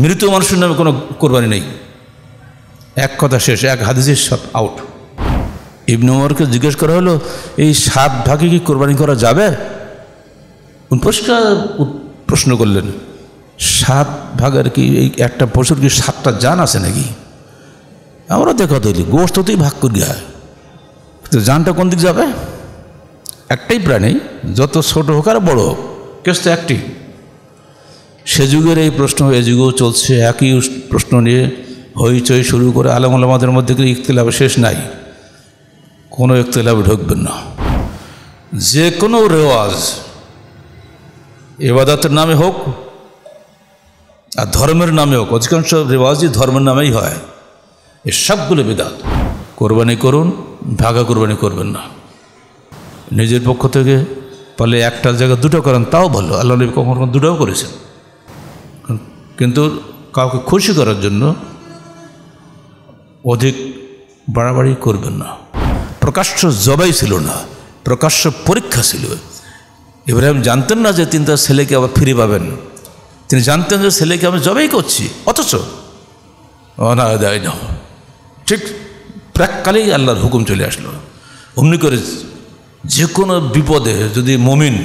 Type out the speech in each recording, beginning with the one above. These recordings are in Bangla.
মৃত মানুষের নামে কোনো কোরবানি নেই এক কথা শেষ এক হাদিসের সব আউট ইবনু উমরকে জিজ্ঞেস করা হলো এই সাত ভাগে কি কোরবানি করা যাবে পরিষ্কার প্রশ্ন করলেন সাত ভাগের কি এই একটা পশুর কি সাতটা যান আছে নাকি আমরা দেখা তৈরি গোস্ততেই ভাগ করি হয় তো যানটা কোন দিক যাবে একটাই প্রাণী যত ছোট হোক আর বড় হোক কেস তো একটি সে যুগের এই প্রশ্ন এ যুগেও চলছে একই প্রশ্ন নিয়ে হইচই শুরু করে আলম আলমাদের মধ্যে কিন্তু ইখতলাফ শেষ নাই কোনো ইখতলাফ ঢুকবেন না যে কোনো রেওয়াজ এবাদতের নামে হোক আর ধর্মের নামে হোক অধিকাংশ রেওয়াজই ধর্মের নামেই হয় এ সবগুলো বেদাত কোরবানি করুন ভাগা কোরবানি করবেন না নিজের পক্ষ থেকে পারলে একটা জায়গায় দুটো করেন তাও ভালো আল্লাহ নবী কখন দুটোও করেছেন কিন্তু কাউকে খুশি করার জন্য অধিক বাড়াবাড়ি করবেন না প্রকাশ্য জবাই ছিল না প্রকাশ্য পরীক্ষা ছিল আমি জানতেন না যে তিনি তার ছেলেকে আবার ফিরে পাবেন তিনি জানতেন যে ছেলেকে আমি জবাই করছি অথচ অনায় না ঠিক প্রাককালেই আল্লাহর হুকুম চলে আসলো অমনি করে যে কোনো বিপদে যদি মমিন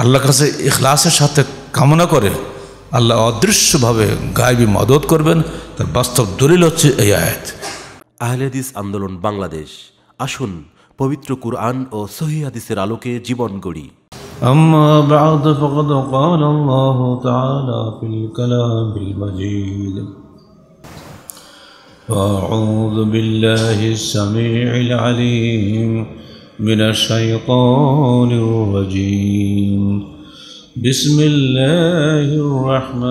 আল্লাহর কাছে এখলাসের সাথে কামনা করে আল্লাহ অদৃশ্যভাবে গায়েবী মদত করবেন তার বাস্তব দলিল হচ্ছে এই আয়াত আহলেদিস আন্দোলন বাংলাদেশ আসুন পবিত্র কুরআন ও সহিহাদিসের আলোকে জীবন গড়ি أما بعد فقد قال الله تعالى في الكلام المجيد وأعوذ بالله السميع العليم من الشيطان الرجيم بسم الله الرحمن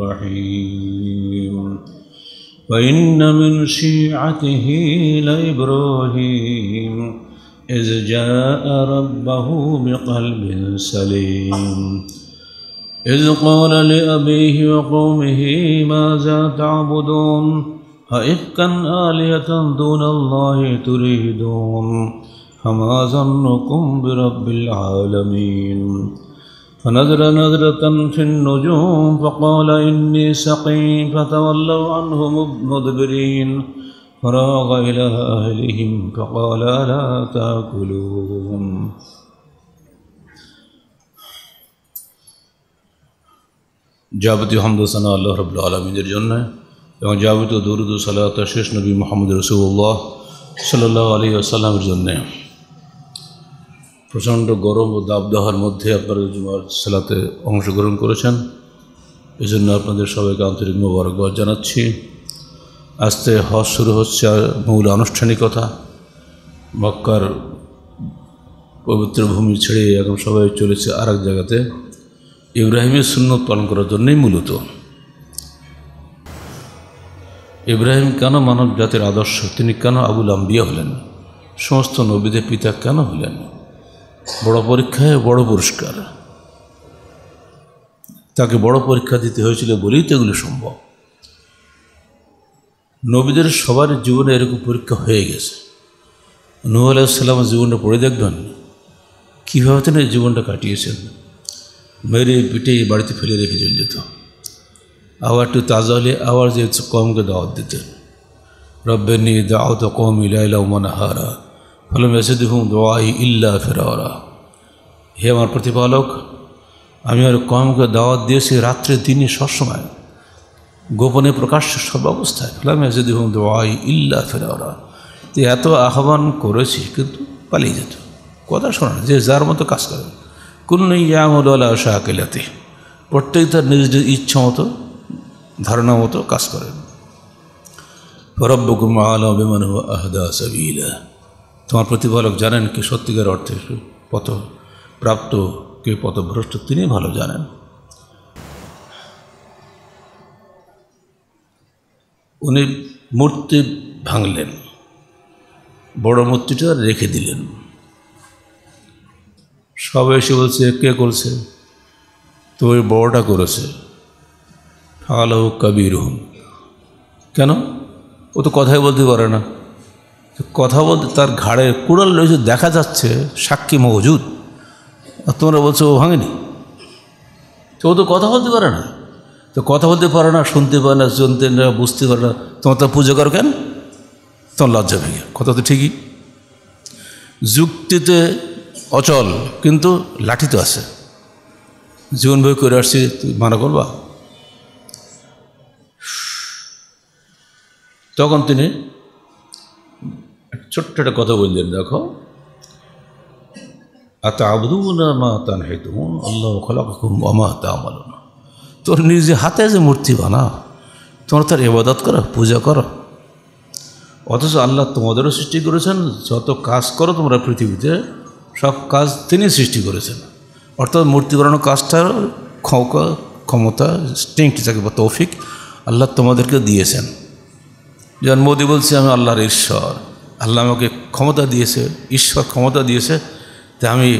الرحيم وإن من شيعته لإبراهيم إذ جاء ربه بقلب سليم إذ قال لأبيه وقومه ماذا تعبدون أئفكا آلهة دون الله تريدون فما ظنكم برب العالمين فنظر نظرة في النجوم فقال إني سقيم فتولوا عنه مدبرين فراغ إلى أهلهم فقال لا تأكلون جابتی حمد و صنع اللہ رب العالمین در جنہ ہے یہاں جابتی دورد و صلاة شیش نبی محمد رسول اللہ صلی اللہ علیہ وسلم در প্রচণ্ড গরম ও দাবদাহার মধ্যে আপনারা জুমার সালাতে অংশগ্রহণ করেছেন এজন্য আপনাদের সবাইকে আন্তরিক মোবারকবাদ জানাচ্ছি আস্তে হজ শুরু হচ্ছে আর মূল আনুষ্ঠানিকতা মক্কার পবিত্র ভূমি ছেড়ে এখন সবাই চলেছে আর এক জায়গাতে ইব্রাহিমের সুন্নত পালন করার জন্যই মূলত ইব্রাহিম কেন মানব জাতির আদর্শ তিনি কেন আবুল আম্বিয়া হলেন সমস্ত নবীদের পিতা কেন হলেন বড় পরীক্ষায় বড় পুরস্কার তাকে বড় পরীক্ষা দিতে হয়েছিল বলেই তো এগুলো সম্ভব নবীদের সবার জীবনে এরকম পরীক্ষা হয়ে গেছে নূ আলাইসাল্লাম জীবনটা পড়ে দেখবেন কীভাবে তিনি জীবনটা কাটিয়েছেন মেরে পিটে বাড়িতে ফেলে রেখে চলে যেত আবার একটু তাজা হলে আবার যে কমকে দাওয়াত দিতেন রব্বেনি দাওয়াত কম ইলাইলা হারা মেসে দেখুন দোয়াই ইল্লা ফেরাওরা হে আমার প্রতিপালক আমি আর কমকে দাওয়াত দিয়েছি রাত্রে দিনে সবসময় গোপনে প্রকাশ্য সব অবস্থায় ফেলাম দেখুন দোয়াই ইল্লা ফেরাওরা তো এত আহ্বান করেছি কিন্তু পালিয়ে যেত কথা শোনা যে যার মতো কাজ করে কোন ইয়ামলা শাহকেলাতে প্রত্যেক তার নিজ নিজ ইচ্ছা মতো ধারণা মতো কাজ করেন রব্বকুম আলম বিমান আহদা সাবিলা তোমার প্রতিপালক জানেন কে সত্যিকার অর্থে পথ প্রাপ্ত কে পথভ্রষ্ট তিনি ভালো জানেন উনি মূর্তি ভাঙলেন বড় মূর্তিটা রেখে দিলেন সবাই এসে বলছে কে করছে তো ওই বড়টা করেছে হোক কবির হুম কেন ও তো কথাই বলতে পারে না কথা বলতে তার ঘাড়ে কুড়াল রয়েছে দেখা যাচ্ছে সাক্ষী মজুদ আর তোমরা বলছো ও ভাঙেনি তো ও তো কথা বলতে পারে না তো কথা বলতে পারে না শুনতে পারে না শুনতে না বুঝতে পারে না তোমার তো পুজো করো কেন তোমার লজ্জা ভেঙে কথা তো ঠিকই যুক্তিতে অচল কিন্তু লাঠি তো আছে জীবন বই করে আসছি তুই মানা করবা তখন তিনি ছোট্ট একটা কথা বললেন দেখো আতা আবদুন মা তান হেতুন আল্লাহ খলাকুম আমা তা আমলুন তোর নিজে হাতে যে মূর্তি বানা তোমরা তার এবাদত করো পূজা করো অথচ আল্লাহ তোমাদেরও সৃষ্টি করেছেন যত কাজ করো তোমরা পৃথিবীতে সব কাজ তিনি সৃষ্টি করেছেন অর্থাৎ মূর্তি বানানোর কাজটার ক্ষমতা স্ট্রেংথ যাকে বা তৌফিক আল্লাহ তোমাদেরকে দিয়েছেন যেমন মোদি বলছে আমি আল্লাহর ঈশ্বর আল্লাহ আমাকে ক্ষমতা দিয়েছে ঈশ্বর ক্ষমতা দিয়েছে তা আমি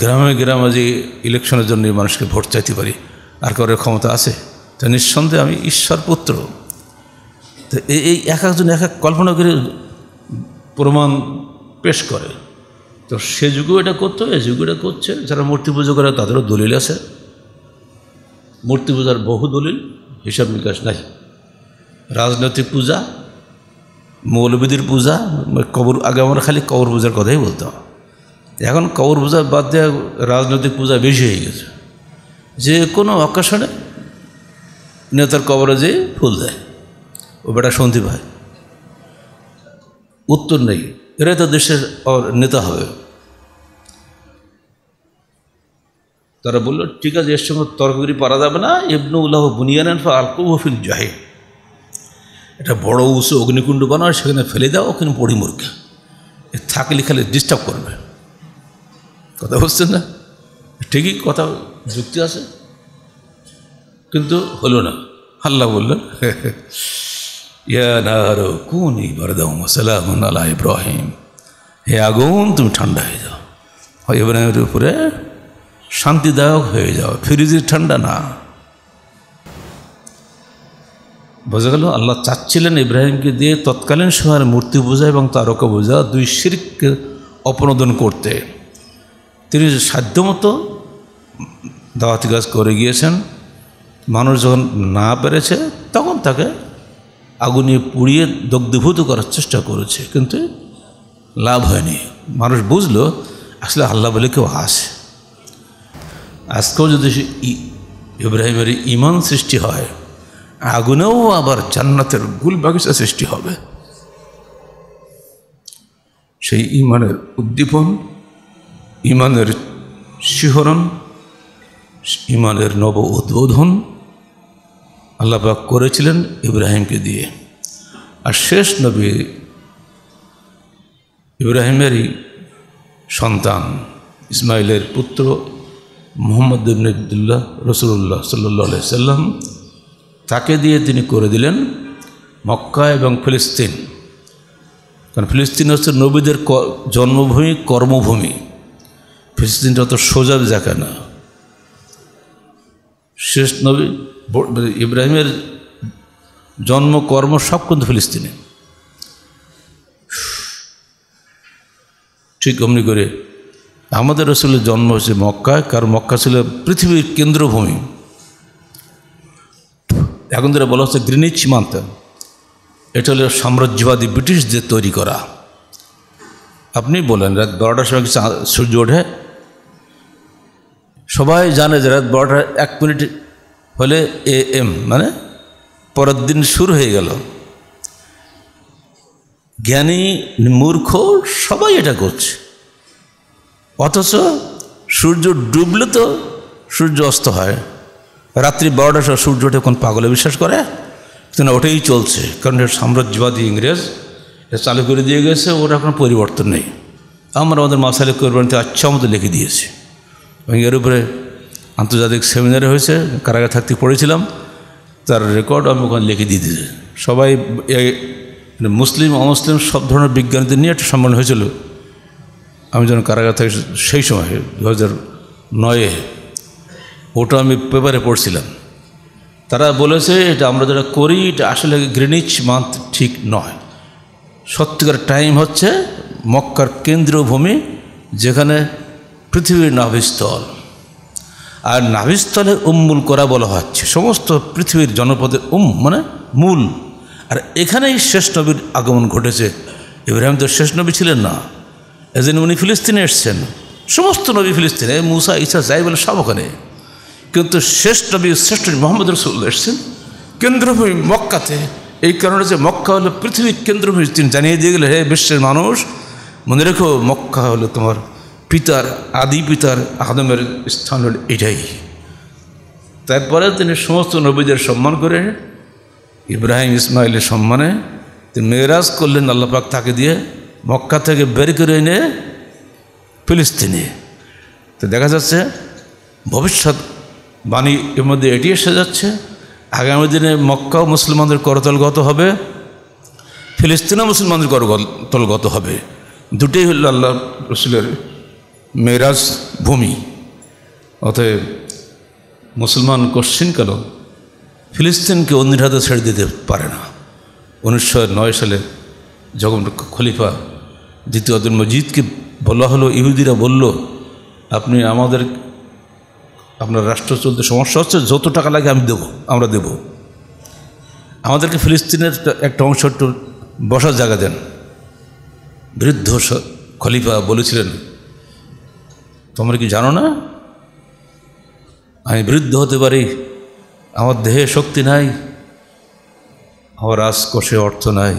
গ্রামে গ্রামে যে ইলেকশনের জন্য মানুষকে ভোট চাইতে পারি আর কারোর ক্ষমতা আছে তো নিঃসন্দেহে আমি ঈশ্বর পুত্র তো এই এক একজন এক এক কল্পনা করে প্রমাণ পেশ করে তো সে যুগেও এটা করতো এ যুগে এটা করছে যারা মূর্তি পুজো করে তাদেরও দলিল আছে মূর্তি পূজার বহু দলিল হিসাব নিকাশ নাই রাজনৈতিক পূজা মৌলবীদের পূজা কবর আগে আমরা খালি কবর পূজার কথাই বলতাম এখন কবর পূজা বাদ দেওয়া রাজনৈতিক পূজা বেশি হয়ে গেছে যে কোনো অকেশনে নেতার কবরে যে ফুল দেয় ও বেটা সন্ধি ভাই উত্তর নেই এরাই তো দেশের নেতা হবে তারা বললো ঠিক আছে এর সঙ্গে তর্ক পারা যাবে না ইবনু উল্লাহ বুনিয়ান ফা আলকুফিল জাহিদ একটা বড় উঁচু অগ্নিকুণ্ড বানাও সেখানে ফেলে দাও ওখানে পড়ি মুরগি থাকলে খালি ডিস্টার্ব করবে কথা বুঝছেন না ঠিকই কথা যুক্তি আছে কিন্তু হলো না আল্লাহ বলল ইয়া কোন আলা ইব্রাহিম হে আগুন তুমি ঠান্ডা হয়ে যাও ইব্রাহিমের উপরে শান্তিদায়ক হয়ে যাও ফিরিজির ঠান্ডা না বোঝা গেল আল্লাহ চাচ্ছিলেন ইব্রাহিমকে দিয়ে তৎকালীন সময়ের মূর্তি বোঝা এবং তারকা বোঝা দুই শিরকে অপনোদন করতে তিনি সাধ্যমতো দাওয়াতি কাজ করে গিয়েছেন মানুষ যখন না পেরেছে তখন তাকে আগুনে পুড়িয়ে দগ্ধীভূত করার চেষ্টা করেছে কিন্তু লাভ হয়নি মানুষ বুঝলো আসলে আল্লাহ বলে কেউ আসে আজকেও যদি ইব্রাহিমের ইমান সৃষ্টি হয় আগুনেও আবার জান্নাতের গুল বাগিচা সৃষ্টি হবে সেই ইমানের উদ্দীপন ইমানের শিহরণ ইমানের নব উদ্বোধন আল্লাপাক করেছিলেন ইব্রাহিমকে দিয়ে আর শেষ নবী ইব্রাহিমেরই সন্তান ইসমাইলের পুত্র মোহাম্মদ ইবনে রসুল্লাহ সাল্লাহ সাল্লাম তাকে দিয়ে তিনি করে দিলেন মক্কা এবং ফিলিস্তিন কারণ ফিলিস্তিন হচ্ছে নবীদের জন্মভূমি কর্মভূমি ফিলিস্তিনটা অত সোজা জায়গা না শেষ নবী মানে ইব্রাহিমের জন্ম কর্ম সব কিন্তু ফিলিস্তিনে ঠিক অমনি করে আমাদের আসলে জন্ম হয়েছে মক্কা কারণ মক্কা ছিল পৃথিবীর কেন্দ্রভূমি এখন ধরে বলা হচ্ছে গ্রিনিচ সীমান্ত এটা হলো সাম্রাজ্যবাদী ব্রিটিশদের তৈরি করা আপনি বলেন রাত বারোটার সময় সূর্য ওঠে সবাই জানে যে রাত বারোটা এক মিনিট হলে এ এম মানে পরের দিন শুরু হয়ে গেল জ্ঞানী মূর্খ সবাই এটা করছে অথচ সূর্য ডুবলে তো সূর্য অস্ত হয় রাত্রি বারোটার সময় সূর্য ওঠে কোন পাগলে বিশ্বাস করে না ওটাই চলছে কারণ এটা সাম্রাজ্যবাদী ইংরেজ এটা চালু করে দিয়ে গেছে ওরা কোনো পরিবর্তন নেই আমরা আমাদের মাসালে কোরবানিতে আচ্ছা মতো লিখে দিয়েছি এবং এর উপরে আন্তর্জাতিক সেমিনারে হয়েছে কারাগার থাকতে পড়েছিলাম তার রেকর্ড আমি ওখানে লিখে দিয়ে দিয়েছি সবাই মানে মুসলিম অমুসলিম সব ধরনের বিজ্ঞানীদের নিয়ে একটা সম্মান হয়েছিল আমি যখন কারাগার থাকি সেই সময় দু হাজার নয়ে ওটা আমি পেপারে পড়ছিলাম তারা বলেছে এটা আমরা যেটা করি এটা আসলে গ্রিনিচ মান্থ ঠিক নয় সত্যিকার টাইম হচ্ছে মক্কার কেন্দ্রীয় ভূমি যেখানে পৃথিবীর নাভিস্থল আর নাভিস্থলে উম্মুল করা বলা হচ্ছে সমস্ত পৃথিবীর জনপদের উম মানে মূল আর এখানেই শেষ নবীর আগমন ঘটেছে ইব্রাহিম তো শেষ নবী ছিলেন না এজন্য উনি ফিলিস্তিনে এসছেন সমস্ত নবী ফিলিস্তিনে মুসা ইসা বলে সব ওখানে কিন্তু শেষ নবী শ্রেষ্ঠ মোহাম্মদ রসুল্লাহ এসছেন কেন্দ্রভূমি মক্কাতে এই কারণে যে মক্কা হলো পৃথিবীর কেন্দ্রভূমি তিনি জানিয়ে দিয়ে গেলে হে বিশ্বের মানুষ মনে রেখো মক্কা হলো তোমার পিতার আদি পিতার আদমের স্থান হল এটাই তারপরে তিনি সমস্ত নবীদের সম্মান করে ইব্রাহিম ইসমাইলের সম্মানে তিনি মেয়েরাজ করলেন আল্লাপাক তাকে দিয়ে মক্কা থেকে বের করে এনে ফিলিস্তিনে তো দেখা যাচ্ছে ভবিষ্যৎ বাণী এর মধ্যে এটি এসে যাচ্ছে আগামী দিনে মক্কাও মুসলমানদের করতলগত হবে ফিলিস্তিনও মুসলমানদের করতলগত হবে দুটোই হল আল্লাহ রসুলের মেরাজ ভূমি অতএব মুসলমান কেন ফিলিস্তিনকে অন্যের হাতে ছেড়ে দিতে পারে না উনিশশো নয় সালে যখন খলিফা দ্বিতীয় আব্দুল মজিদকে বলা হলো ইহুদিরা বলল আপনি আমাদের আপনার রাষ্ট্র চলতে সমস্যা হচ্ছে যত টাকা লাগে আমি দেবো আমরা দেব আমাদেরকে ফিলিস্তিনের একটা অংশ একটু বসার জায়গা দেন বৃদ্ধ খলিফা বলেছিলেন তোমরা কি জানো না আমি বৃদ্ধ হতে পারি আমার দেহে শক্তি নাই আমার রাজকোষে অর্থ নাই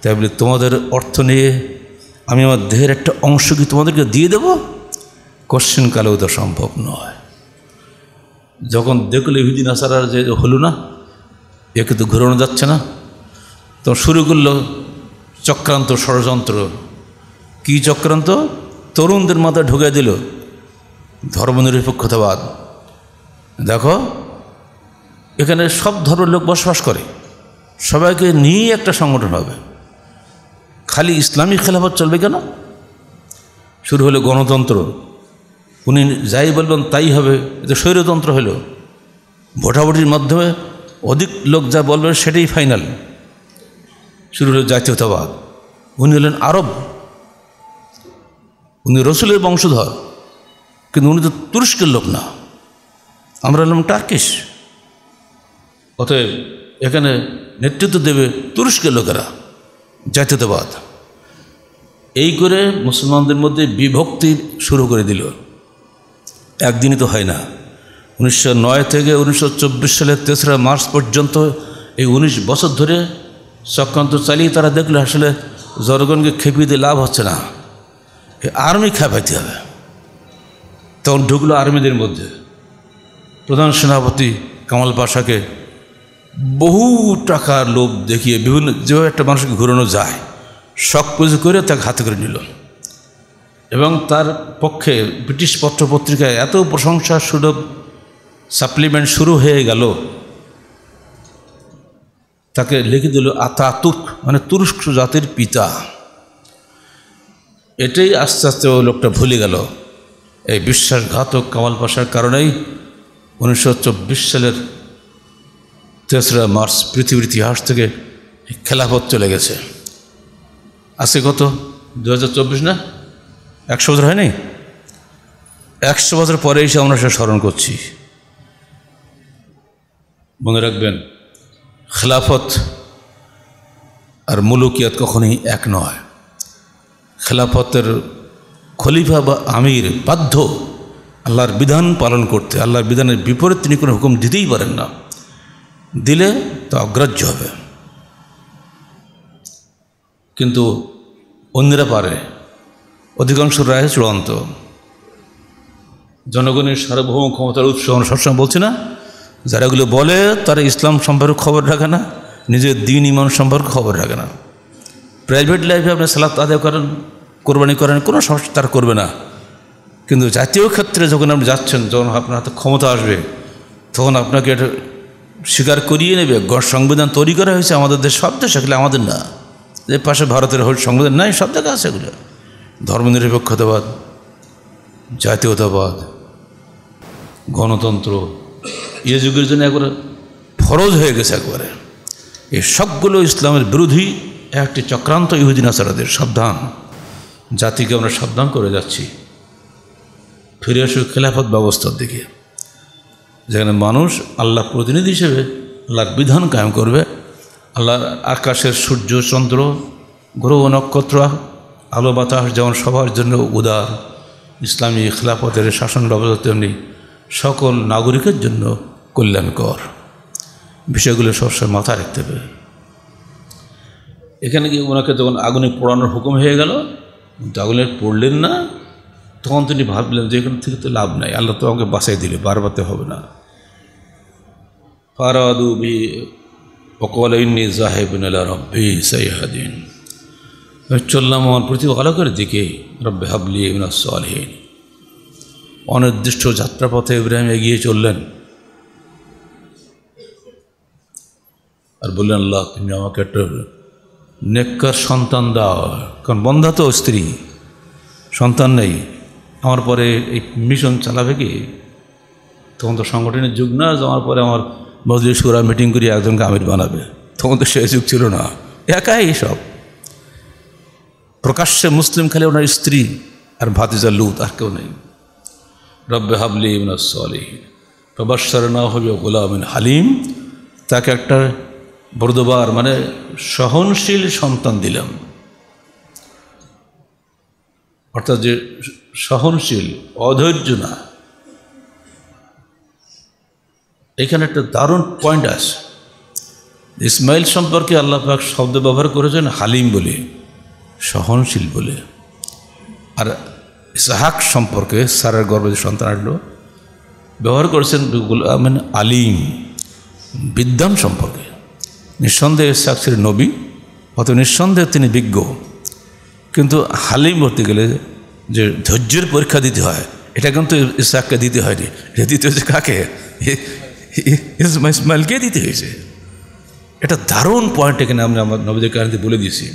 তাই বলে তোমাদের অর্থ নিয়ে আমি আমার দেহের একটা অংশ কি তোমাদেরকে দিয়ে দেবো কালেও তো সম্ভব নয় যখন দেখলে ইহুদিন আসারার যে হলো না একে তো ঘুরানো যাচ্ছে না তো শুরু করলো চক্রান্ত ষড়যন্ত্র কি চক্রান্ত তরুণদের মাথায় ঢুকে দিল ধর্মনিরপেক্ষতাবাদ দেখো এখানে সব ধর্মের লোক বসবাস করে সবাইকে নিয়ে একটা সংগঠন হবে খালি ইসলামী খেলাফত চলবে কেন শুরু হলো গণতন্ত্র উনি যাই বলবেন তাই হবে এতে স্বৈরতন্ত্র হলো ভোটাভুটির মাধ্যমে অধিক লোক যা বলবেন সেটাই ফাইনাল শুরু হলো জাতীয়তাবাদ উনি হলেন আরব উনি রসুলের বংশধর কিন্তু উনি তো তুরস্কের লোক না আমরা হলাম টার্কিশ অতএব এখানে নেতৃত্ব দেবে তুরস্কের লোকেরা জাতীয়তাবাদ এই করে মুসলমানদের মধ্যে বিভক্তি শুরু করে দিল একদিনই তো হয় না উনিশশো নয় থেকে উনিশশো চব্বিশ সালের তেসরা মার্চ পর্যন্ত এই উনিশ বছর ধরে চক্রান্ত চালিয়ে তারা দেখলো আসলে জনগণকে খেপিয়ে দিয়ে লাভ হচ্ছে না আর্মি খেপাইতে হবে তখন ঢুকলো আর্মিদের মধ্যে প্রধান সেনাপতি কামাল পাশাকে বহু টাকার লোভ দেখিয়ে বিভিন্ন যেভাবে একটা মানুষকে ঘুরানো যায় শখ পুজো করে তাকে হাতে করে নিল এবং তার পক্ষে ব্রিটিশ পত্রপত্রিকায় এত প্রশংসা সুলভ সাপ্লিমেন্ট শুরু হয়ে গেল তাকে লিখে দিল আতাতুক মানে তুরস্ক জাতির পিতা এটাই আস্তে আস্তে ওই লোকটা ভুলে গেল এই বিশ্বাসঘাতক কামাল পাশার কারণেই উনিশশো সালের তেসরা মার্চ পৃথিবীর ইতিহাস থেকে খেলাপথ চলে গেছে আছে কত দু না একশো বছর হয়নি একশো বছর পরে এসে আমরা সে স্মরণ করছি মনে রাখবেন খেলাফত আর মুলুকিয়াত কখনোই এক নয় খেলাফতের খলিফা বা আমির বাধ্য আল্লাহর বিধান পালন করতে আল্লাহর বিধানের বিপরীত তিনি কোনো হুকুম দিতেই পারেন না দিলে তা অগ্রাহ্য হবে কিন্তু অন্যরা পারে অধিকাংশ রায় চূড়ান্ত জনগণের সার্বভৌম ক্ষমতার উৎস সবসময় বলছে না যারা এগুলো বলে তারা ইসলাম সম্পর্কে খবর রাখে না নিজের দিন ইমান সম্পর্কে খবর রাখে না প্রাইভেট লাইফে আপনি সালাত আদায় করেন কোরবানি করেন কোনো সমস্যা তার করবে না কিন্তু জাতীয় ক্ষেত্রে যখন আপনি যাচ্ছেন যখন আপনার হাতে ক্ষমতা আসবে তখন আপনাকে এটা স্বীকার করিয়ে নেবে সংবিধান তৈরি করা হয়েছে আমাদের দেশ সব দেশ আমাদের না যে পাশে ভারতের হোল সংবিধান নাই সব জায়গায় আছে এগুলো ধর্মনিরপেক্ষতাবাদ জাতীয়তাবাদ গণতন্ত্র এ যুগের জন্য একবারে ফরজ হয়ে গেছে একবারে এই সবগুলো ইসলামের বিরোধী একটি চক্রান্ত ইহুদিন আচারাদের সাবধান জাতিকে আমরা সাবধান করে যাচ্ছি ফিরে আসো খেলাফত ব্যবস্থার দিকে যেখানে মানুষ আল্লাহ প্রতিনিধি হিসেবে আল্লাহর বিধান কায়েম করবে আল্লাহ আকাশের সূর্য চন্দ্র গ্রহ নক্ষত্র আলো বাতাস যেমন সবার জন্য উদার ইসলামী খিলাফতের শাসন ব্যবস্থা তেমনি সকল নাগরিকের জন্য কল্যাণকর বিষয়গুলো সবসময় মাথায় রাখতে হবে এখানে কি ওনাকে যখন আগুনে পড়ানোর হুকুম হয়ে গেল কিন্তু আগুনে পড়লেন না তখন তিনি ভাবলেন যে এখান থেকে তো লাভ নাই আল্লাহ তো আমাকে বাঁচাই দিলে বারবাতে হবে না ফারাদু বি অকল জাহেবিন রব্বি সাইহাদিন চললাম আমার প্রতিভা করে দিকে রব্বে হাবলি ইবনাস অনির্দিষ্ট যাত্রাপথে ইব্রাহিম এগিয়ে চললেন আর বললেন আল্লাহ তুমি আমাকে একটা নেককার সন্তান দাও কারণ বন্ধা তো স্ত্রী সন্তান নেই আমার পরে এই মিশন চালাবে কি তখন তো সংগঠনের যুগ না আমার পরে আমার মজলিস সুরা মিটিং করিয়ে একজনকে আমির বানাবে তখন তো সে যুগ ছিল না একাই সব প্রকাশ্যে মুসলিম খালি ওনার স্ত্রী আর ভাতিজা লুত আর কেউ নেই রব্বে হাবলি ইমনাসলিহীন প্রবাসার না হবে গোলামিন হালিম তাকে একটা বর্দবার মানে সহনশীল সন্তান দিলাম অর্থাৎ যে সহনশীল অধৈর্য না এখানে একটা দারুণ পয়েন্ট আছে ইসমাইল সম্পর্কে আল্লাহ পাক শব্দ ব্যবহার করেছেন হালিম বলে সহনশীল বলে আর ইসাহাক সম্পর্কে সারের গর্বে সন্তান আসলো ব্যবহার করেছেন গুলামিন মানে আলিম বিদ্যান সম্পর্কে নিঃসন্দেহে ইসাহাক ছিলেন নবী অত নিঃসন্দেহে তিনি বিজ্ঞ কিন্তু হালিম বলতে গেলে যে ধৈর্যের পরীক্ষা দিতে হয় এটা কিন্তু ইসাহাককে দিতে হয়নি এটা দিতে হয়েছে কাকে ইসমা ইসমাইলকে দিতে হয়েছে এটা দারুণ পয়েন্ট এখানে আমরা আমার নবীদের কারণে বলে দিয়েছি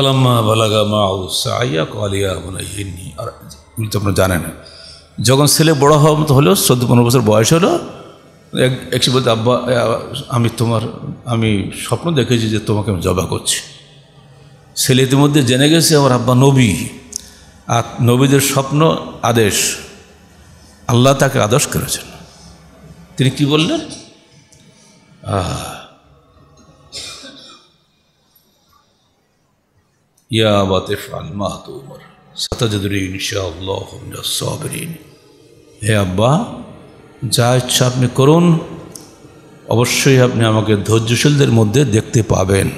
ফালাম্মা বালাগা কালিয়া আর তো আপনারা জানেন যখন ছেলে বড় হওয়ার মতো হলো চোদ্দ পনেরো বছর বয়স হলো একটি বলতে আব্বা আমি তোমার আমি স্বপ্ন দেখেছি যে তোমাকে আমি জবা করছি ছেলে ইতিমধ্যে জেনে গেছে আমার আব্বা নবী আর নবীদের স্বপ্ন আদেশ আল্লাহ তাকে আদর্শ করেছেন তিনি কি বললেন আহ يا لطيف على ما تؤمر ستجدني إن شاء الله من الصابرين হে আব্বা যা ইচ্ছা আপনি করুন অবশ্যই আপনি আমাকে ধৈর্যশীলদের মধ্যে দেখতে পাবেন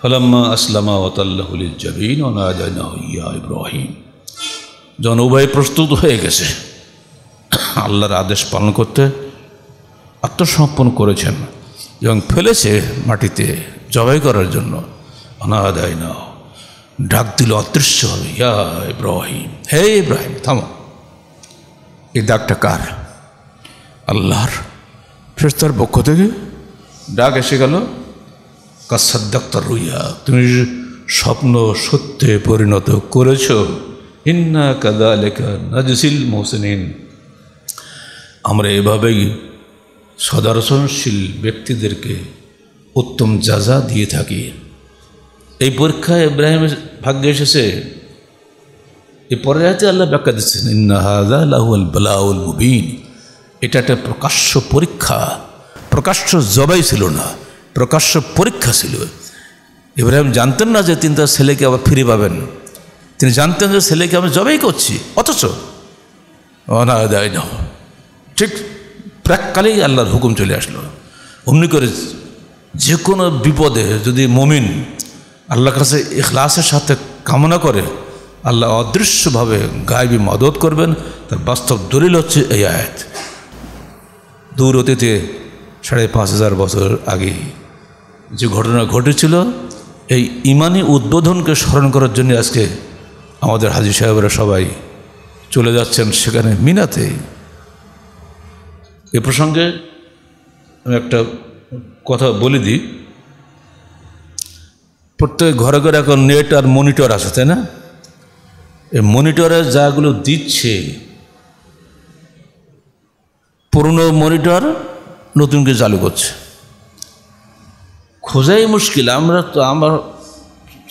ফলাম্মা আসলামা ওতাল্লাহুল জবিন ইয়া ইব্রাহিম যখন উভয় প্রস্তুত হয়ে গেছে আল্লাহর আদেশ পালন করতে আত্মসমর্পণ করেছেন এবং ফেলেছে মাটিতে জবাই করার জন্য পানা দেয় না ডাক দিল অদৃশ্য হবে ইয়া ইব্রাহিম হে ইব্রাহিম থামো এই ডাকটা কার আল্লাহর ফেরস্তার পক্ষ থেকে ডাক এসে গেল ডাক্তার রুইয়া তুমি স্বপ্ন সত্যে পরিণত করেছ ইন্না কাদা লেখা নাজিসিল মোহসেনিন আমরা এভাবেই সদর্শনশীল ব্যক্তিদেরকে উত্তম যা দিয়ে থাকি এই পরীক্ষা ইব্রাহিমের ভাগ্যে এসেছে এই পর্যায়ে আল্লাহ ব্যাখ্যা দিচ্ছেন ইন্নাহাদাহুল মুবিন এটা একটা প্রকাশ্য পরীক্ষা প্রকাশ্য জবাই ছিল না প্রকাশ্য পরীক্ষা ছিল ইব্রাহিম জানতেন না যে তিনি তার ছেলেকে আবার ফিরে পাবেন তিনি জানতেন যে ছেলেকে আমি জবাই করছি অথচ অনাদায় না ঠিক প্রাককালেই আল্লাহর হুকুম চলে আসলো অমনি করে যে কোনো বিপদে যদি মমিন আল্লাহর কাছে এখলাসের সাথে কামনা করে আল্লাহ অদৃশ্যভাবে গায়েবী মদত করবেন তার বাস্তব দলিল হচ্ছে এই আয়াত দূর অতীতে সাড়ে পাঁচ হাজার বছর আগে যে ঘটনা ঘটেছিল এই ইমানি উদ্বোধনকে স্মরণ করার জন্য আজকে আমাদের হাজি সাহেবরা সবাই চলে যাচ্ছেন সেখানে মিনাতে এ প্রসঙ্গে আমি একটা কথা বলে দিই প্রত্যেক ঘরে ঘরে এখন নেট আর মনিটর আছে তাই না এই মনিটরে যাগুলো দিচ্ছে পুরনো মনিটর নতুনকে চালু করছে খোঁজাই মুশকিল আমরা তো আমার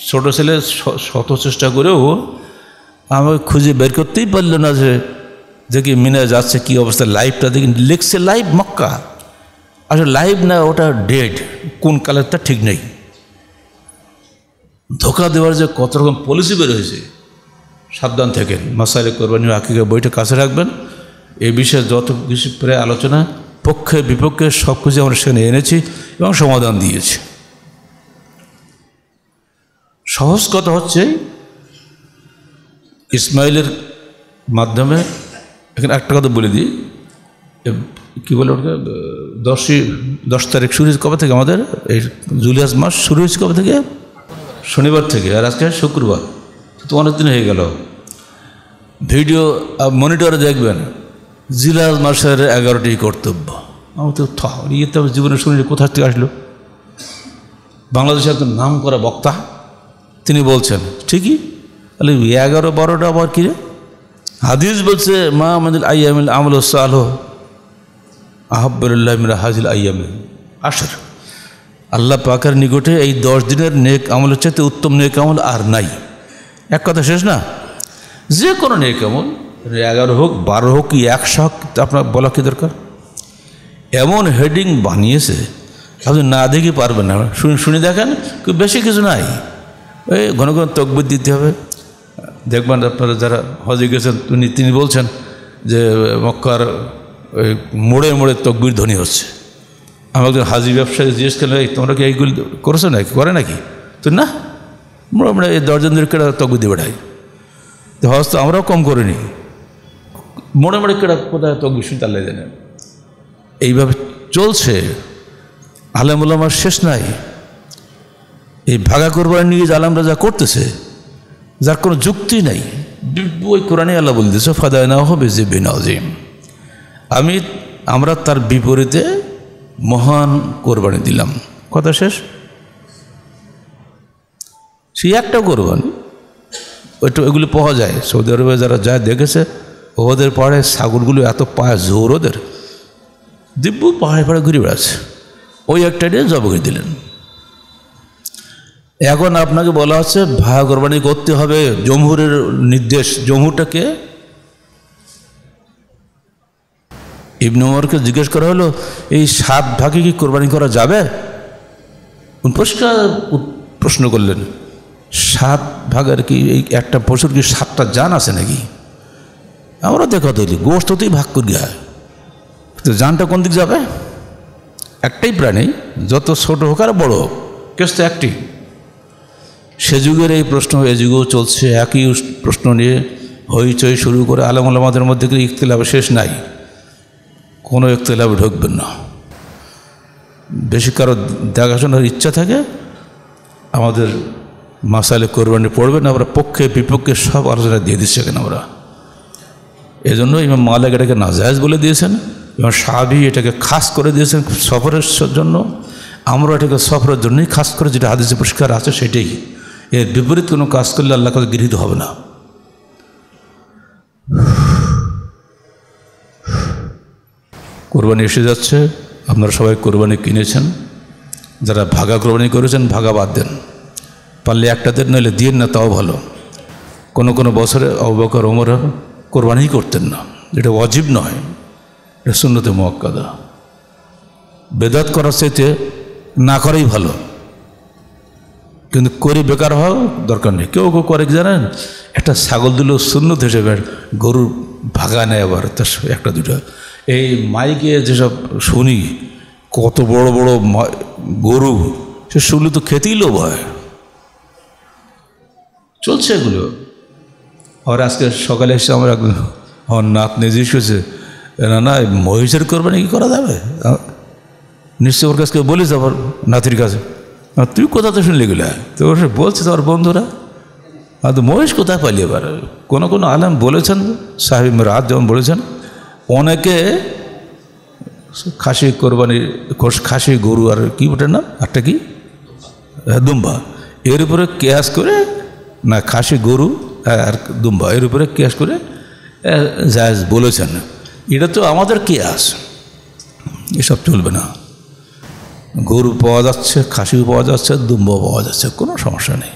ছোটো ছেলে শত চেষ্টা করেও আমাকে খুঁজে বের করতেই পারল না যে দেখি মিনা যাচ্ছে কি অবস্থা লাইভটা দেখি লিখছে লাইভ মক্কা আসলে লাইভ না ওটা ডেড কোন কালারটা ঠিক নেই ধোকা দেওয়ার যে কত রকম পলিসি বের হয়েছে সাবধান থাকেন মাসাইলে কোরবানির আকিকে বইটা কাছে রাখবেন এ বিষয়ে যত কিছু প্রায় আলোচনা পক্ষে বিপক্ষে সব কিছু আমরা সেখানে এনেছি এবং সমাধান দিয়েছি সহজ কথা হচ্ছে ইসমাইলের মাধ্যমে এখানে একটা কথা বলে দিই কি বলে ওটাকে দশই দশ তারিখ শুরু হয়েছে কবে থেকে আমাদের এই জুলিয়াস মাস শুরু হয়েছে কবে থেকে শনিবার থেকে আর আজকে শুক্রবার তো অনেক দিন হয়ে গেল ভিডিও মনিটরে দেখবেন জিলাজ মাসের এগারোটি কর্তব্য আমাদের তো ইয়ে তো জীবনে শুনি কোথা থেকে আসলো বাংলাদেশে একজন নাম করা বক্তা তিনি বলছেন ঠিকই তাহলে এগারো বারোটা আবার কি হাদিস বলছে মা আমাদের আইয়ামিল আমল সালহ আহবুল্লাহ হাজিল আইয়ামিল আসর আল্লাহ পাকের নিকটে এই দশ দিনের নেক আমলের চাইতে উত্তম নেক আমল আর নাই এক কথা শেষ না যে কোনো নেক আমল এগারো হোক বারো হোক কি একশো হোক আপনার বলা কি দরকার এমন হেডিং বানিয়েছে আপনি না দেখি পারবেন না শুনে শুনে দেখেন বেশি কিছু নাই ওই ঘন ঘন তকবির দিতে হবে দেখবেন আপনারা যারা হজে গেছেন তিনি তিনি বলছেন যে মক্কার ওই মোড়ে মোড়ে তকবির ধ্বনি হচ্ছে আমাদের হাজি ব্যবসায়ী জিজ্ঞেস করলে তোমরা কি এইগুলি করেছো নাকি করে নাকি তো না আমরা এই দশজনদের কেটা তগু দিয়ে বেড়াই তো হস্ত আমরাও কম করিনি মোড়ে মোড়ে কেটা কোথায় তগু শুনতে জানে এইভাবে চলছে আলেমুলামার শেষ নাই এই ভাগা কোরবার নিয়ে যে আলামরা যা করতেছে যার কোনো যুক্তি নাই ওই কোরআনে আল্লাহ বলতেছে ফাদায় না হবে যে বেনাজিম আমি আমরা তার বিপরীতে মহান কোরবানি দিলাম কথা শেষ সে একটা কোরবানি ওইটা ওইগুলো পাওয়া যায় সৌদি আরবে যারা যায় দেখেছে ওদের পাহাড়ে ছাগলগুলো এত পায় জোর ওদের দিব্য পাহাড়ে পাহাড়ে ঘুরে বেড়াচ্ছে ওই একটা নিয়ে জব করে দিলেন এখন আপনাকে বলা হচ্ছে ভাড়া কোরবানি করতে হবে জমহুরের নির্দেশ জমহুরটাকে ইবনু ওমরকে জিজ্ঞেস করা হলো এই সাত ভাগে কি কোরবানি করা যাবে পরিষ্কার প্রশ্ন করলেন সাত ভাগের কি এই একটা পশুর কি সাতটা যান আছে নাকি আমরা দেখা তৈরি গোস্ততেই ভাগ করি হয় তো যানটা কোন দিক যাবে একটাই প্রাণী যত ছোট হোক আর বড় হোক কেস তো একটি সে যুগের এই প্রশ্ন এ যুগেও চলছে একই প্রশ্ন নিয়ে হইচই শুরু করে আলম আলমাদের মধ্যে ইখতলাফ শেষ নাই কোনো একতলাভে ঢুকবেন না বেশি কারো দেখাশোনার ইচ্ছা থাকে আমাদের মাসালে কোরবানি পড়বেন আমরা পক্ষে বিপক্ষে সব আলোচনা দিয়ে দিচ্ছি এখানে আমরা এজন্য ইমাম মালিক এটাকে নাজায়জ বলে দিয়েছেন এবং সাহাবি এটাকে খাস করে দিয়েছেন সফরের জন্য আমরা এটাকে সফরের জন্যই খাস করে যেটা হাদিসে পুরস্কার আছে সেটাই এর বিপরীত কোনো কাজ করলে আল্লাহ কাছে গৃহীত হবে না কোরবানি এসে যাচ্ছে আপনারা সবাই কোরবানি কিনেছেন যারা ভাগা কোরবানি করেছেন ভাগা বাদ দেন পারলে একটা দেন নইলে দিয়ে না তাও ভালো কোনো কোনো বছরে অবকর ওমর কোরবানি করতেন না এটা অজীব নয় এটা শূন্যতে মোয়াক্কাদা বেদাত করার চাইতে না করাই ভালো কিন্তু করে বেকার হওয়া দরকার নেই কেউ কেউ করে জানেন একটা ছাগল দিলেও শূন্য হিসেবে গরুর ভাগা নেয় আবার তার একটা দুটো এই মাইকে যেসব শুনি কত বড় বড় গরু সে শুনলে তো খেতেই লোভ হয় চলছে এগুলো আর আজকে সকালে এসে আমার একজন নাত নিজে শুয়েছে না না মহিষের করবে কি করা যাবে নিশ্চয় ওর কাছে বলিস আবার নাতির কাছে তুই কোথা তো শুনলি গেলে তো সে বলছে আমার বন্ধুরা আর মহিষ কোথায় পালিয়ে এবার কোনো কোনো আলাম বলেছেন সাহেব রাত যেমন বলেছেন অনেকে খাসি কোরবানির খাসি গরু আর কি ওটার নাম একটা কি হ্যাঁ, দুম্বা এর উপরে ক্যাশ করে না খাসি গরু হ্যাঁ, আর দুম্বা এর উপরে ক্যাশ করে জায়জ বলেছেন এটা তো আমাদের কেয়াস এসব চলবে না গরু পাওয়া যাচ্ছে খাসিও পাওয়া যাচ্ছে দুম্বা পাওয়া যাচ্ছে কোনো সমস্যা নেই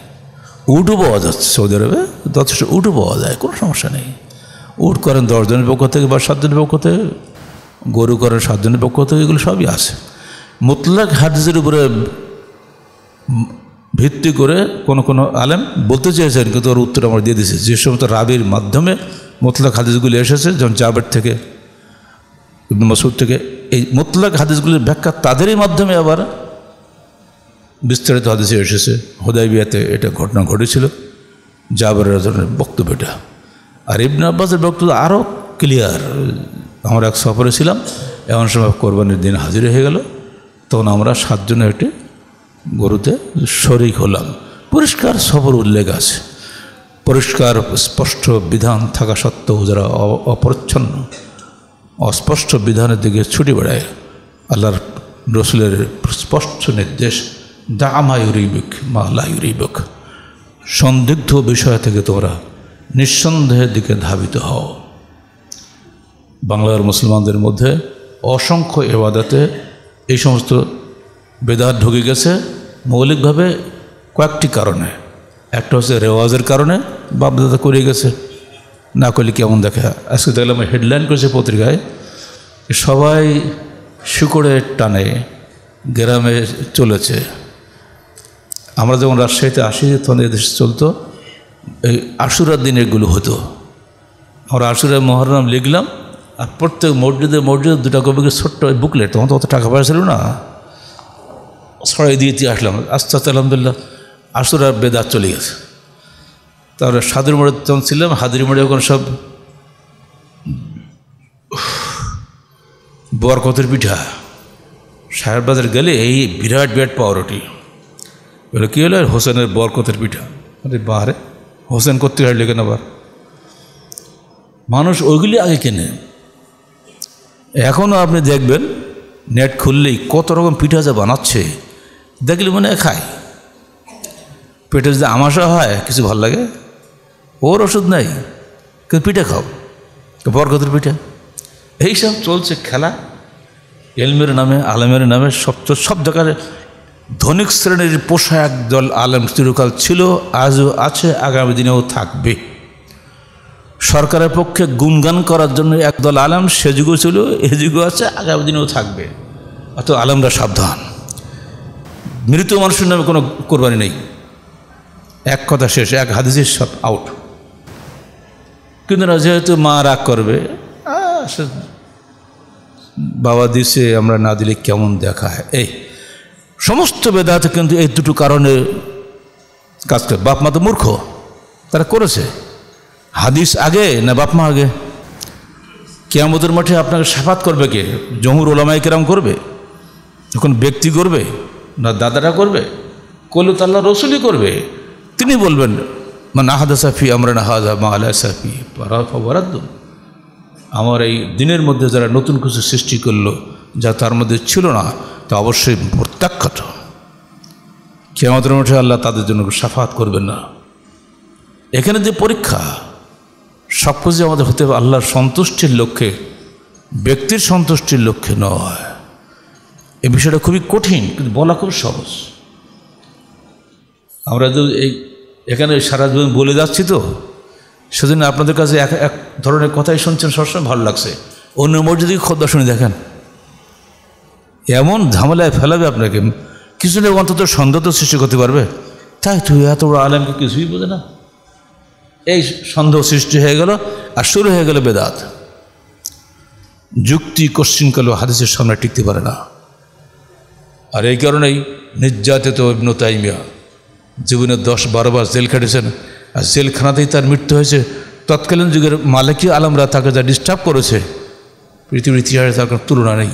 উটও পাওয়া যাচ্ছে সৌদি আরবে যথেষ্ট উটও পাওয়া যায় কোনো সমস্যা নেই উট করেন দশজনের পক্ষ থেকে বা সাতজনের পক্ষ থেকে গরু করেন সাতজনের পক্ষ থেকে এগুলো সবই আছে মুতলাক হাদিসের উপরে ভিত্তি করে কোনো কোনো আলেম বলতে চেয়েছেন কিন্তু ওর উত্তর আমরা দিয়ে দিয়েছে যে সমস্ত রাবির মাধ্যমে মোতলাক হাদিসগুলি এসেছে যেমন জাবের থেকে ইবনু থেকে এই মোতলাক হাদিসগুলির ব্যাখ্যা তাদেরই মাধ্যমে আবার বিস্তারিত হাদিসে এসেছে হোদাইবিয়াতে এটা ঘটনা ঘটেছিল জাবের বক্তব্যটা আর ইবনে আব্বাসের বক্তব্য আরও ক্লিয়ার আমরা এক সফরে ছিলাম এমন সময় কোরবানির দিন হাজির হয়ে গেল তখন আমরা সাতজনে একটি গরুতে শরিক হলাম পরিষ্কার সফর উল্লেখ আছে পরিষ্কার স্পষ্ট বিধান থাকা সত্ত্বেও যারা অপরিচ্ছন্ন অস্পষ্ট বিধানের দিকে ছুটি বেড়ায় আল্লাহর রসুলের স্পষ্ট নির্দেশ দা মায়ুরিবিক মা লায়ুরিবিক সন্দিগ্ধ বিষয় থেকে তোমরা নিঃসন্দেহের দিকে ধাবিত হও বাংলার মুসলমানদের মধ্যে অসংখ্য এবাদাতে এই সমস্ত বেদাত ঢুকে গেছে মৌলিকভাবে কয়েকটি কারণে একটা হচ্ছে রেওয়াজের কারণে বাপদাদা করে গেছে না করলে কেমন দেখা আজকে দেখলাম হেডলাইন করেছে পত্রিকায় সবাই শুকরের টানে গ্রামে চলেছে আমরা যখন রাজশাহীতে আসি তখন এদেশে চলতো এই আশুরার দিন এগুলো হতো আমরা আশুরার মহরম লিখলাম আর প্রত্যেক মসজিদে মসজিদে দুটা কবিকে ছোট্ট বুকলেট তখন তো অত টাকা পয়সা ছিল না সরাই দিয়ে দিয়ে আসলাম আস্তে আস্তে আলহামদুলিল্লাহ আশুরার বেদাত চলে গেছে তারপরে সাদুর মোড়ে তখন ছিলাম হাদির মোড়ে ওখানে সব বরকতের পিঠা সাহেব বাজার গেলে এই বিরাট বিরাট পাউরুটি বলে কী হলো হোসেনের বরকতের পিঠা বাহারে হোসেন করতে হারলে কেন আবার মানুষ ওইগুলি আগে কেনে এখনও আপনি দেখবেন নেট খুললেই কত রকম পিঠা যা বানাচ্ছে দেখলে মনে খায় পেটে যদি আমাশা হয় কিছু ভাল লাগে ওর ওষুধ নাই কিন্তু পিঠা খাও বরগতের পিঠা এইসব চলছে খেলা এলমের নামে আলমের নামে সব সব জায়গায় ধনিক শ্রেণীর পোষা একদল আলেম চিরকাল ছিল আজও আছে আগামী দিনেও থাকবে সরকারের পক্ষে গুমগান করার জন্য একদল আলেম সে যুগও ছিল এ যুগও আছে আগামী দিনেও থাকবে অত আলেমরা সাবধান মৃত মানুষের নামে কোনো কোরবানি নেই এক কথা শেষ এক হাদিসের সব আউট কিন্তু না যেহেতু মা রাগ করবে বাবা দিছে আমরা না দিলে কেমন দেখায় এই সমস্ত বেদাতে কিন্তু এই দুটো কারণে কাজ করে বাপমা তো মূর্খ তারা করেছে হাদিস আগে না বাপমা আগে কেয়ামতের মাঠে আপনাকে সাফাত করবে কে জহুর ওলামাই কেরাম করবে যখন ব্যক্তি করবে না দাদারা করবে কলু তাল্লা রসুলি রসুলই করবে তিনি বলবেন মানে আহাদা সাফি আমরা না হাজা মা আলা সাফি বরাদ্দ আমার এই দিনের মধ্যে যারা নতুন কিছু সৃষ্টি করলো যা তার মধ্যে ছিল না তা অবশ্যই প্রত্যাখ্যাত আমাদের মঠে আল্লাহ তাদের জন্য সাফাত করবেন না এখানে যে পরীক্ষা সব কিছু আমাদের হতে হবে আল্লাহর সন্তুষ্টির লক্ষ্যে ব্যক্তির সন্তুষ্টির লক্ষ্যে নয় এই বিষয়টা খুবই কঠিন কিন্তু বলা খুব সহজ আমরা যদি এই এখানে সারা জীবন বলে যাচ্ছি তো সেদিন আপনাদের কাছে এক এক ধরনের কথাই শুনছেন সবসময় ভালো লাগছে অন্য মসজিদে খদ্দা শুনে দেখেন এমন ঝামেলায় ফেলাবে আপনাকে কিছু নেই অন্তত সন্দেহ তো সৃষ্টি করতে পারবে তাই তুই এত বড় আলেমকে কিছুই বোঝে না এই সন্দেহ সৃষ্টি হয়ে গেল আর শুরু হয়ে গেল বেদাত যুক্তি কোশ্চিনকালেও হাদিসের সামনে টিকতে পারে না আর এই কারণেই নির্যাতিত ইবন তাইমিয়া জীবনে দশ বারোবার জেল খেটেছেন আর জেলখানাতেই তার মৃত্যু হয়েছে তৎকালীন যুগের মালিকী আলমরা তাকে যা ডিস্টার্ব করেছে পৃথিবীর ইতিহাসে তার কোনো তুলনা নেই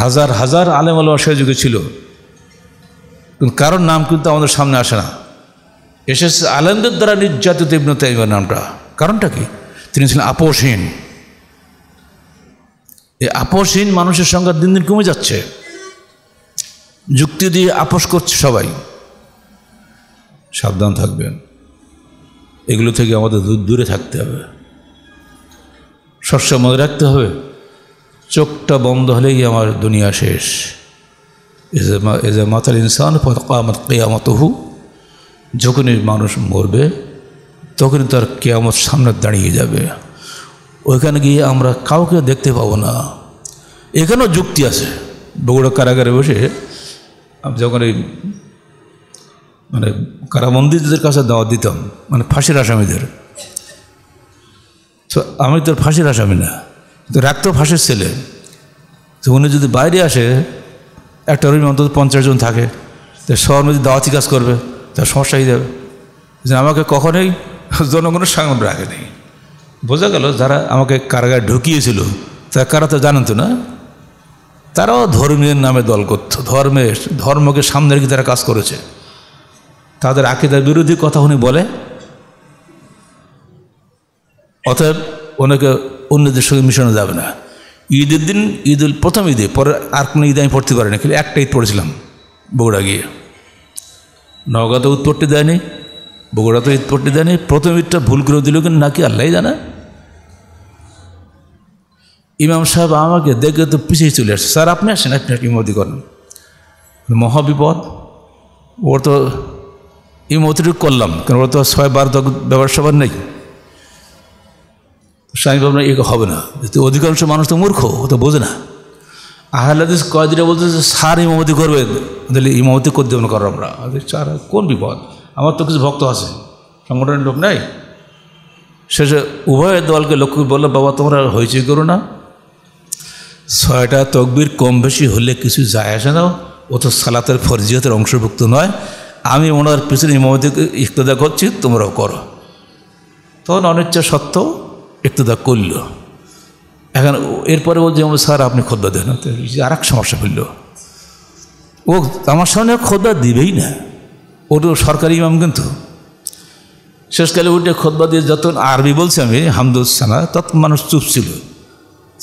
হাজার হাজার আলেম আলম ছিল কিন্তু কারোর নাম কিন্তু আমাদের সামনে আসে না এসেছে আলেমদের দ্বারা নির্যাতিত ইবনু তাইমের নামটা কারণটা কি তিনি ছিলেন আপোসহীন এই আপসহীন মানুষের সংখ্যা দিন দিন কমে যাচ্ছে যুক্তি দিয়ে আপোষ করছে সবাই সাবধান থাকবেন এগুলো থেকে আমাদের দূরে থাকতে হবে সবসময় মনে রাখতে হবে চোখটা বন্ধ হলেই আমার দুনিয়া শেষ এজ এ মাতাল ইনসান কামত কেয়ামত হু যখনই মানুষ মরবে তখন তার কেয়ামত সামনে দাঁড়িয়ে যাবে ওইখানে গিয়ে আমরা কাউকে দেখতে পাবো না এখানেও যুক্তি আছে বগুড়া কারাগারে বসে আমি যখন এই মানে কারাবন্দীদের কাছে দাওয়াত দিতাম মানে ফাঁসির আসামিদের তো আমি তো ফাঁসির আসামি না তো র্যাক্টর ফাঁসের ছেলে তো উনি যদি বাইরে আসে একটা রুমে অন্তত পঞ্চাশ জন থাকে তো শহর যদি দাওয়াতি কাজ করবে তার সমস্যা হয়ে যাবে যে আমাকে কখনোই জনগণের সাংগন রাখেনি বোঝা গেল যারা আমাকে কারাগার ঢুকিয়েছিল তারা কারা তো জানেন তো না তারাও ধর্মীয় নামে দল করত ধর্মের ধর্মকে সামনে রেখে তারা কাজ করেছে তাদের আকিদার বিরোধী কথা উনি বলে অতএব ওনাকে অন্যদের সঙ্গে মিশানো যাবে না ঈদের দিন ঈদুল প্রথম ঈদে পরে আর কোনো ঈদ আমি পড়তে পারিনি কিন্তু একটা ঈদ পড়েছিলাম বগুড়া গিয়ে নগা তো ঈদ পড়তে দেয়নি বগুড়া তো ঈদ পড়তে দেয়নি প্রথম ঈদটা ভুল করে দিল কিন্তু নাকি আল্লাহ জানে ইমাম সাহেব আমাকে দেখে তো পিছিয়ে চলে আসছে স্যার আপনি আসেন আপনি ইমতি করেন মহাবিপদ ওর তো ইমতিটুকু করলাম কারণ ওর তো ছয় বার ব্যবসা নেই স্বামী ভাবনা এগুলো হবে না অধিকাংশ মানুষ তো মূর্খ ও তো বোঝে না আহ্লাদিস কয়েদিরা বলতে সার ইমামতি করবেন তাহলে ইমামতি করে দেবেন করো আমরা সার কোন বিপদ আমার তো কিছু ভক্ত আছে সংগঠনের লোক নাই শেষে উভয় দলকে লক্ষ্য বললো বাবা তোমরা হয়েছে করো না ছয়টা তকবির কম বেশি হলে কিছু যায় আসে না ও তো সালাতের ফরজিয়তের অংশভুক্ত নয় আমি ওনার পিছনে ইমামতিকে ইফতদা করছি তোমরাও করো তখন অনিচ্ছা সত্ত্বেও ইত্তদা করল এখন এরপরে ও যেমন স্যার আপনি খোদ্া দেন আর এক সমস্যা হইল ও আমার সামনে খোদ্া দিবেই না তো সরকারি ইমাম কিন্তু শেষকালে উঠে খোদ্া দিয়ে যত আরবি বলছি আমি হামদুসানা তত মানুষ চুপ ছিল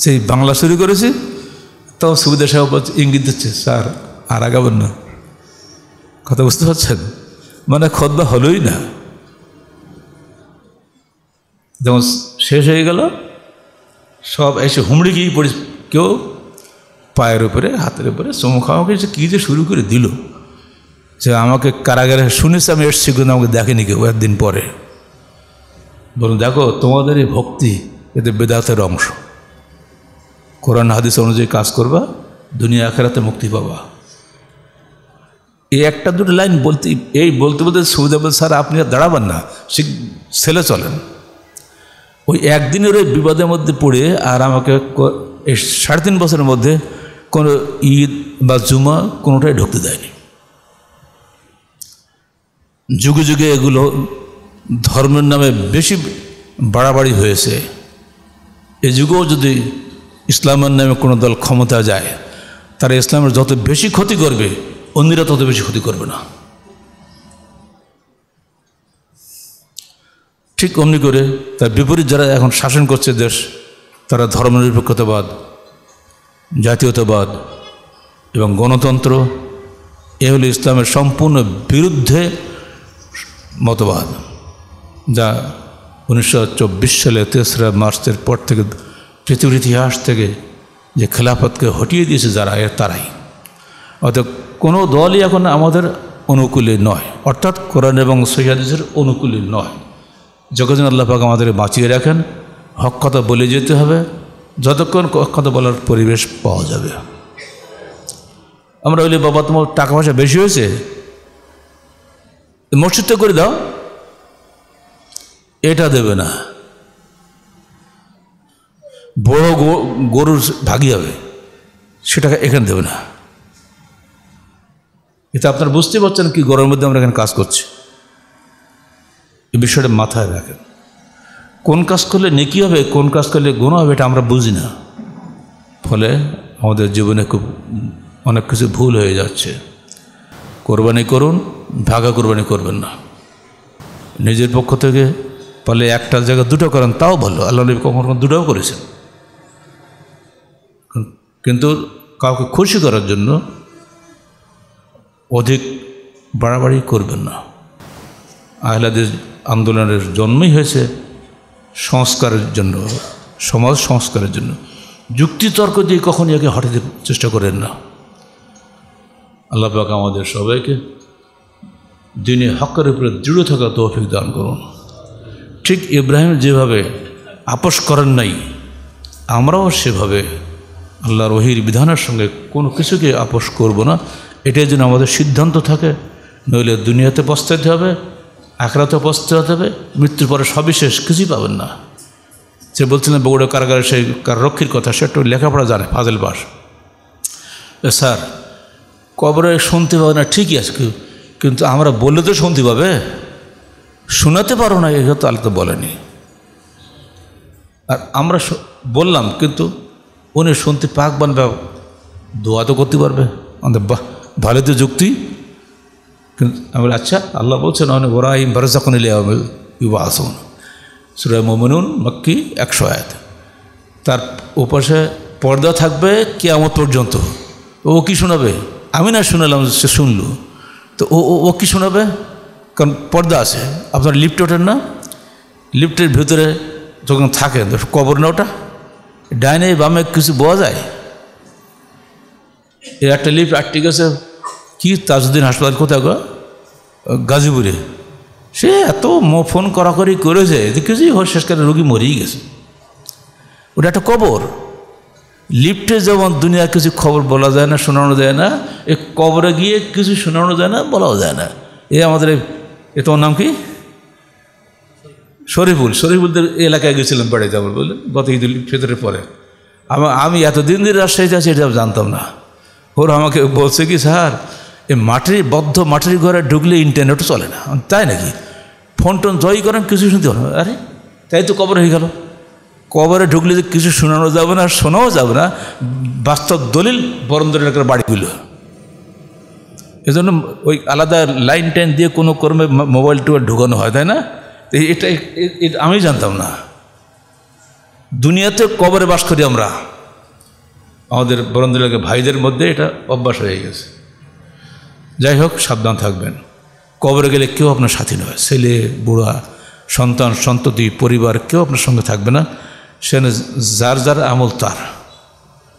সেই বাংলা শুরু করেছে তো সুবিধা সাহেব ইঙ্গিত দিচ্ছে স্যার আর আগাবেন না কথা বুঝতে পারছেন মানে খদ্দা হলোই না যেমন শেষ হয়ে গেল সব এসে হুমড়ি গিয়ে পড়ে কেউ পায়ের উপরে হাতের উপরে চুমু খাওয়াকে সে কী যে শুরু করে দিল যে আমাকে কারাগারে শুনেছে আমি এসছি কিন্তু আমাকে দেখেনি কেউ একদিন পরে বলুন দেখো তোমাদের এই ভক্তি এতে বেদাতের অংশ কোরআন হাদিস অনুযায়ী কাজ করবা দুনিয়া আখেরাতে মুক্তি পাবা এই একটা দুটো লাইন বলতে এই বলতে বলতে সুবিধা বলতে স্যার আপনি আর দাঁড়াবেন না সে ছেলে চলেন ওই একদিনের ওই বিবাদের মধ্যে পড়ে আর আমাকে এই সাড়ে তিন বছরের মধ্যে কোনো ঈদ বা জুমা কোনোটাই ঢুকতে দেয়নি যুগে যুগে এগুলো ধর্মের নামে বেশি বাড়াবাড়ি হয়েছে এ যুগেও যদি ইসলামের নামে কোনো দল ক্ষমতা যায় তারা ইসলামের যত বেশি ক্ষতি করবে অন্যরা তত বেশি ক্ষতি করবে না ঠিক অমনি করে তার বিপরীত যারা এখন শাসন করছে দেশ তারা ধর্মনিরপেক্ষতাবাদ জাতীয়তাবাদ এবং গণতন্ত্র এ হলো ইসলামের সম্পূর্ণ বিরুদ্ধে মতবাদ যা উনিশশো চব্বিশ সালে তেসরা মার্চের পর থেকে পৃথিবীর ইতিহাস থেকে যে খেলাফতকে হটিয়ে দিয়েছে যারা এর তারাই অর্থাৎ কোনো দলই এখন আমাদের অনুকূলে নয় অর্থাৎ কোরআন এবং সৈয়াদিসের অনুকূলে নয় যতদিন আল্লাপাক আমাদের বাঁচিয়ে রাখেন হক কথা বলে যেতে হবে যতক্ষণ হক কথা বলার পরিবেশ পাওয়া যাবে আমরা বলি বাবা তোমার টাকা পয়সা বেশি হয়েছে মসজিদটা করে দাও এটা দেবে না বড় গরুর ভাগি হবে সেটাকে এখানে দেবে না এটা আপনারা বুঝতে পারছেন কি গরমের মধ্যে আমরা এখানে কাজ করছি এই বিষয়টা মাথায় রাখেন কোন কাজ করলে নেকি হবে কোন কাজ করলে গুণ হবে এটা আমরা বুঝি না ফলে আমাদের জীবনে খুব অনেক কিছু ভুল হয়ে যাচ্ছে কোরবানি করুন ভাগা কোরবানি করবেন না নিজের পক্ষ থেকে পারলে একটা জায়গা দুটো করেন তাও ভালো আল্লাহ নবী কখন কখন দুটোও করেছেন কিন্তু কাউকে খুশি করার জন্য অধিক বাড়াবাড়ি করবেন না আহলাদের আন্দোলনের জন্মই হয়েছে সংস্কারের জন্য সমাজ সংস্কারের জন্য যুক্তিতর্ক দিয়ে কখন একে হটাতে চেষ্টা করেন না আল্লাপাক আমাদের সবাইকে দিনে হকের উপরে দৃঢ় থাকা তৌফিক দান করুন ঠিক ইব্রাহিম যেভাবে আপোষ করেন নাই আমরাও সেভাবে আল্লাহ রহির বিধানের সঙ্গে কোনো কিছুকে আপোষ করব না এটাই যেন আমাদের সিদ্ধান্ত থাকে নইলে দুনিয়াতে পস্তাইতে হবে আখরাতে হতে হবে মৃত্যুর পরে সবিশেষ কিছুই পাবেন না সে বলছিলেন বগুড়া কারাগারে সেই রক্ষীর কথা সে একটু লেখাপড়া জানে ফাজেল বাস স্যার কবরে শুনতে পাবে না ঠিকই আছে কিন্তু আমরা বললে তো শুনতে পাবে শোনাতে পারো না এগুলো তো আলাদা বলেনি আর আমরা বললাম কিন্তু উনি শুনতে পাক বানবে দোয়া তো করতে পারবে আমাদের বাহ ভালো তো যুক্তি আমি আচ্ছা আল্লাহ বলছেন অনেক ওরাহিম বারজাকুন ইউবা আসুন সুরায় মোমিনুন মক্কি একশো আয়াত তার ওপাশে পর্দা থাকবে কেয়ামত পর্যন্ত ও কি শোনাবে আমি না শুনালাম সে শুনলো তো ও ও কি শোনাবে কারণ পর্দা আছে আপনার লিফ্ট ওঠেন না লিফটের ভিতরে যখন থাকে কবর না ওটা ডাইনে বামে কিছু বোঝা যায় একটা লিফট আটটি গেছে কি তাজউদ্দিন হাসপাতাল কোথায় গো গাজীপুরে সে এত মো ফোন করাকরি করেছে দেখেছি করে রোগী মরেই গেছে ওটা একটা কবর লিফটে যেমন দুনিয়ার কিছু খবর বলা যায় না শোনানো যায় না এ কবরে গিয়ে কিছু শোনানো যায় না বলাও যায় না এ আমাদের এ তোমার নাম কি শরীফুল শরীফুলদের এলাকায় গেছিলাম বেড়াইতে যাবো বললেন গত ঈদুল ফিতরের পরে আমি এতদিন ধরে রাজশাহীতে আছি এটা জানতাম না ওর আমাকে বলছে কি স্যার এই মাটির বদ্ধ মাটির ঘরে ঢুকলে ইন্টারনেটও চলে না তাই নাকি ফোন টোন জয় করেন কিছু শুনতে পারো আরে তাই তো কবর হয়ে গেল কবরে ঢুকলে যে কিছু শোনানো যাবে না শোনাও যাবে না বাস্তব দলিল বরন্দর এলাকার বাড়িগুলো এজন্য ওই আলাদা লাইন টাইন দিয়ে কোনো কর্মে মোবাইল টোবাইল ঢুকানো হয় তাই না এটা আমি জানতাম না দুনিয়াতে কবরে বাস করি আমরা আমাদের বরেন্দ্র এলাকার ভাইদের মধ্যে এটা অভ্যাস হয়ে গেছে যাই হোক সাবধান থাকবেন কবরে গেলে কেউ আপনার সাথী নয় ছেলে বুড়া সন্তান সন্ততি পরিবার কেউ আপনার সঙ্গে থাকবে না সে যার যার আমল তার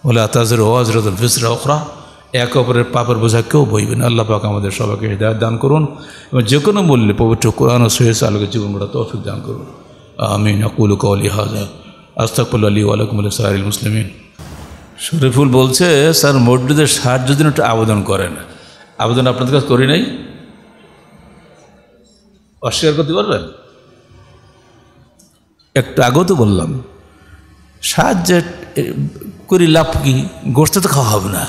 বলে আতাজের ওয়াজরতুল ফিসরা ওখরা এক অপরের পাপের বোঝা কেউ বইবেন আল্লাহ পাক আমাদের সবাইকে হৃদায়ত দান করুন এবং যে কোনো মূল্যে পবিত্র কোরআন ও সহিস আলোকে জীবন গোটা তৌফিক দান করুন আমিন আকুল কলি হাজা আস্তাকুল আলী ওয়ালাকুম আলী সাহারিল মুসলিমিন শরীফুল বলছে স্যার মসজিদের সাহায্য দিন একটু আবেদন করেন আবেদন আপনাদের কাছে করি নাই অস্বীকার করতে পারবেন একটু আগত বললাম সাহায্য করি লাভ কি গোষ্ঠে তো খাওয়া হবে না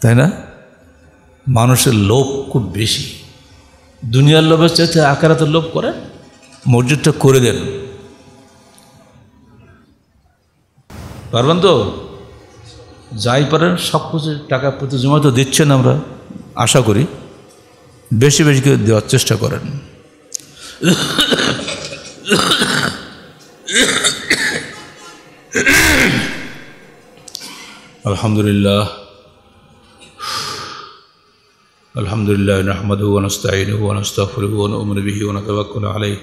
তাই না মানুষের লোভ খুব বেশি দুনিয়ার লোভের চাইতে আকারাতের লোভ করে মসজিদটা করে দেন পারবেন তো যাই পারেন সব কিছু টাকা প্রতি জমা তো দিচ্ছেন আমরা আশা করি বেশি বেশি করে দেওয়ার চেষ্টা করেন আলহামদুলিল্লাহ আলহামদুলিল্লাহ نحمده ونستعينه ونستغفره ونؤمن به ونتوكل عليه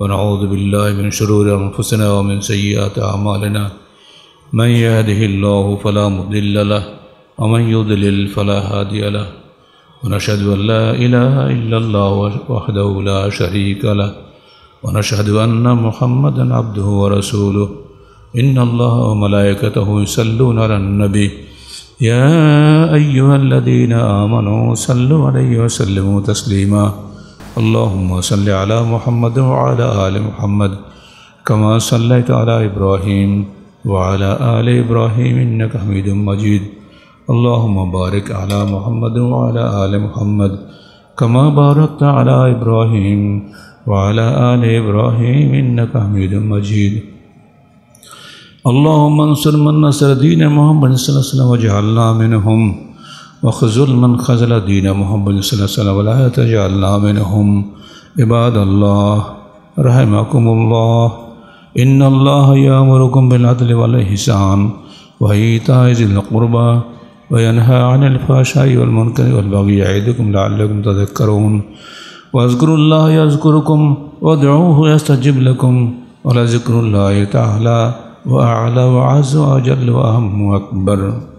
ونعوذ بالله من شرور أنفسنا ومن سيئات أعمالنا من يهده الله فلا مضل له ومن يضلل فلا هادي له ونشهد أن لا إله إلا الله وحده لا شريك له ونشهد أن محمدا عبده ورسوله إن الله وملائكته يسلون على النبي يا أيها الذين آمنوا صلوا عليه وسلموا تسليما اللهم صل على محمد وعلى آل محمد كما صليت على إبراهيم وعلى آل إبراهيم إنك حميد مجيد اللهم بارك على محمد وعلى آل محمد كما باركت على إبراهيم وعلى آل إبراهيم إنك حميد مجيد اللهم انصر من نصر دين محمد صلى الله عليه وسلم وجعلنا منهم وخذل من خذل دين محمد صلى الله عليه وسلم ولا تجعلنا منهم عباد الله رحمكم الله ان اللہ یامرکم بالعدل والحسان وحیطا ذی القربا وینہا عن الفاشائی والمنکر والبغی عیدکم لعلکم تذکرون واذکروا اللہ یذکرکم وادعوه یستجب لکم ولذکر اللہ تعالی وأعلى وعز وجل وأهم وأكبر